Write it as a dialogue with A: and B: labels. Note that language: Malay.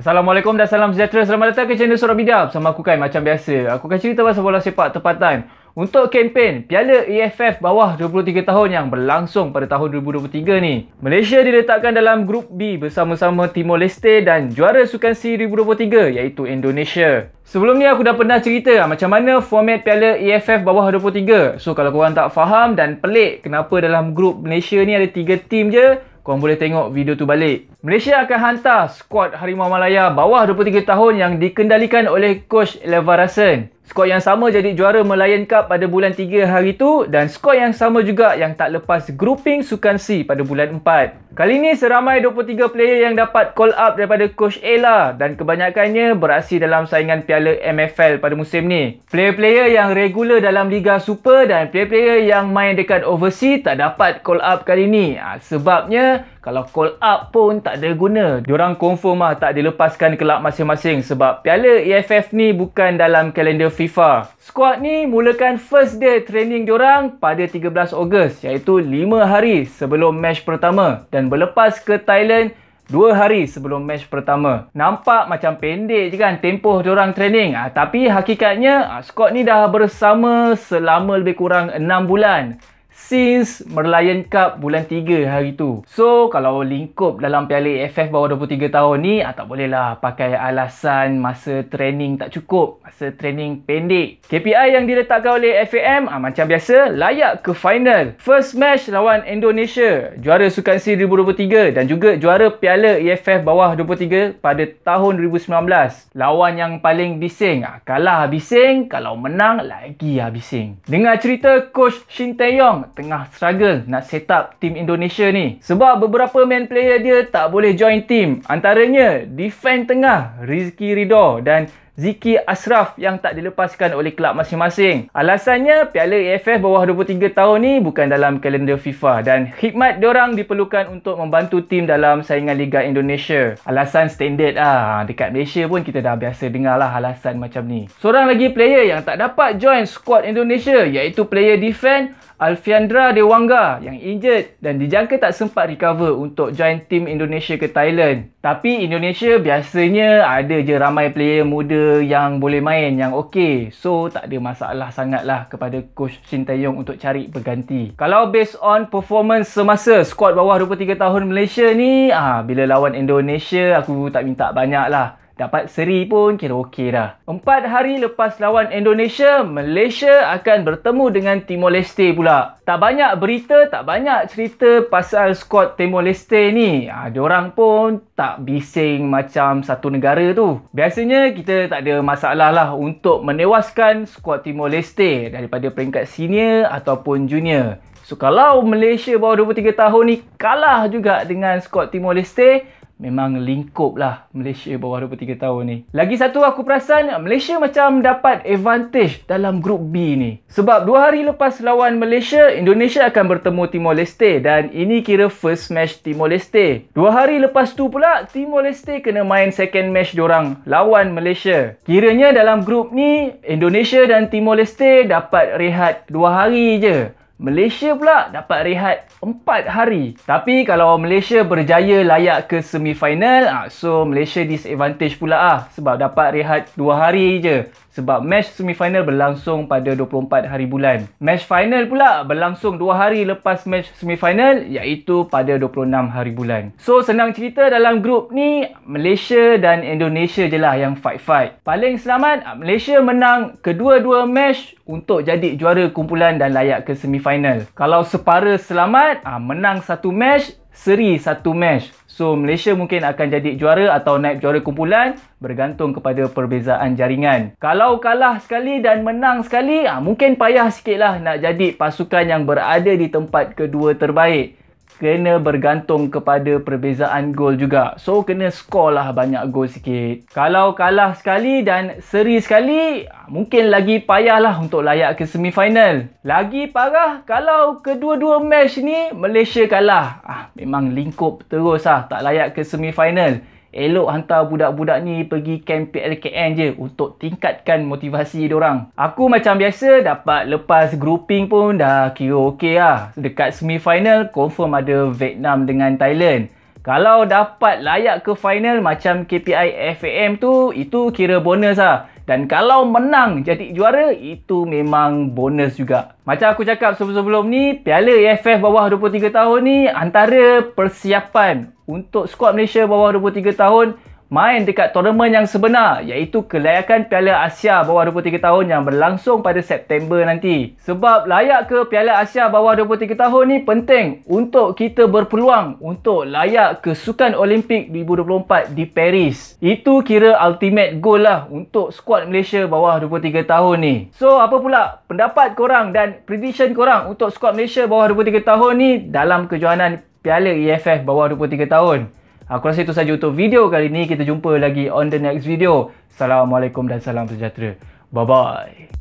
A: Assalamualaikum dan salam sejahtera. Selamat datang ke channel Sorok Bidab. Sama aku kan macam biasa. Aku akan cerita pasal bola sepak tempatan. Untuk kempen Piala EFF bawah 23 tahun yang berlangsung pada tahun 2023 ni. Malaysia diletakkan dalam grup B bersama-sama Timor Leste dan juara Sukan C 2023 iaitu Indonesia. Sebelum ni aku dah pernah cerita lah macam mana format Piala EFF bawah 23. So kalau korang tak faham dan pelik kenapa dalam grup Malaysia ni ada 3 team je, korang boleh tengok video tu balik. Malaysia akan hantar skuad Harimau Malaya bawah 23 tahun yang dikendalikan oleh coach Levarasen. Skor yang sama jadi juara Melayan Cup pada bulan 3 hari itu dan skor yang sama juga yang tak lepas grouping Sukan C pada bulan 4. Kali ini seramai 23 player yang dapat call up daripada Coach Ella dan kebanyakannya beraksi dalam saingan piala MFL pada musim ni. Player-player yang regular dalam Liga Super dan player-player yang main dekat overseas tak dapat call up kali ini. Ah, sebabnya kalau call up pun tak ada guna. Diorang confirm lah tak dilepaskan kelab masing-masing sebab piala EFF ni bukan dalam kalender FIFA. Squad ni mulakan first day training diorang pada 13 Ogos iaitu 5 hari sebelum match pertama dan berlepas ke Thailand 2 hari sebelum match pertama. Nampak macam pendek je kan tempoh diorang training. Ha, tapi hakikatnya ha, squad ni dah bersama selama lebih kurang 6 bulan since Merlion Cup bulan 3 hari tu. So kalau lingkup dalam piala AFF bawah 23 tahun ni ah, tak bolehlah pakai alasan masa training tak cukup, masa training pendek. KPI yang diletakkan oleh FAM ah, macam biasa layak ke final. First match lawan Indonesia, juara Sukan C 2023 dan juga juara piala AFF bawah 23 pada tahun 2019. Lawan yang paling bising, ah, kalah bising, kalau menang lagi ah, bising. Dengar cerita Coach Shin Tae-yong tengah struggle nak set up team Indonesia ni sebab beberapa main player dia tak boleh join team antaranya defend tengah Rizky Ridho dan Ziki Ashraf yang tak dilepaskan oleh kelab masing-masing. Alasannya piala AFF bawah 23 tahun ni bukan dalam kalender FIFA dan khidmat diorang diperlukan untuk membantu tim dalam saingan Liga Indonesia. Alasan standard ah dekat Malaysia pun kita dah biasa dengar lah alasan macam ni. Seorang lagi player yang tak dapat join squad Indonesia iaitu player defend Alfiandra Dewangga yang injured dan dijangka tak sempat recover untuk join tim Indonesia ke Thailand. Tapi Indonesia biasanya ada je ramai player muda yang boleh main yang okey. So tak ada masalah sangatlah kepada coach Shin Tae-yong untuk cari pengganti. Kalau based on performance semasa squad bawah 23 tahun Malaysia ni, ah bila lawan Indonesia aku tak minta banyak lah. Dapat seri pun kira okey dah. Empat hari lepas lawan Indonesia, Malaysia akan bertemu dengan Timor Leste pula. Tak banyak berita, tak banyak cerita pasal skuad Timor Leste ni. Ha, diorang pun tak bising macam satu negara tu. Biasanya kita tak ada masalah lah untuk menewaskan skuad Timor Leste daripada peringkat senior ataupun junior. So kalau Malaysia bawah 23 tahun ni kalah juga dengan skuad Timor Leste, memang lingkup lah Malaysia baru 3 tahun ni. Lagi satu aku perasan Malaysia macam dapat advantage dalam grup B ni. Sebab 2 hari lepas lawan Malaysia, Indonesia akan bertemu Timor Leste dan ini kira first match Timor Leste. 2 hari lepas tu pula Timor Leste kena main second match diorang lawan Malaysia. Kiranya dalam grup ni Indonesia dan Timor Leste dapat rehat 2 hari je. Malaysia pula dapat rehat 4 hari. Tapi kalau Malaysia berjaya layak ke semifinal, ah, so Malaysia disadvantage pula ah sebab dapat rehat 2 hari je sebab match semifinal berlangsung pada 24 hari bulan. Match final pula berlangsung 2 hari lepas match semifinal iaitu pada 26 hari bulan. So senang cerita dalam grup ni Malaysia dan Indonesia je lah yang fight-fight. Paling selamat Malaysia menang kedua-dua match untuk jadi juara kumpulan dan layak ke semifinal. Kalau separa selamat, ah, menang satu match seri satu match. So Malaysia mungkin akan jadi juara atau naib juara kumpulan bergantung kepada perbezaan jaringan. Kalau kalah sekali dan menang sekali, ha, mungkin payah sikitlah nak jadi pasukan yang berada di tempat kedua terbaik kena bergantung kepada perbezaan gol juga. So kena skor lah banyak gol sikit. Kalau kalah sekali dan seri sekali, mungkin lagi payahlah untuk layak ke semifinal. Lagi parah kalau kedua-dua match ni Malaysia kalah. Ah, memang lingkup terus lah tak layak ke semifinal. Elok hantar budak-budak ni pergi camp PLKN je untuk tingkatkan motivasi diorang. Aku macam biasa dapat lepas grouping pun dah kira okey lah. Dekat semifinal confirm ada Vietnam dengan Thailand. Kalau dapat layak ke final macam KPI FAM tu, itu kira bonus lah. Dan kalau menang jadi juara, itu memang bonus juga. Macam aku cakap sebelum-sebelum ni, piala AFF bawah 23 tahun ni antara persiapan untuk skuad Malaysia bawah 23 tahun main dekat tournament yang sebenar iaitu kelayakan Piala Asia bawah 23 tahun yang berlangsung pada September nanti. Sebab layak ke Piala Asia bawah 23 tahun ni penting untuk kita berpeluang untuk layak ke Sukan Olimpik 2024 di Paris. Itu kira ultimate goal lah untuk skuad Malaysia bawah 23 tahun ni. So apa pula pendapat korang dan prediction korang untuk skuad Malaysia bawah 23 tahun ni dalam kejohanan Piala EFF bawah 23 tahun. Aku rasa itu sahaja untuk video kali ini. Kita jumpa lagi on the next video. Assalamualaikum dan salam sejahtera. Bye-bye.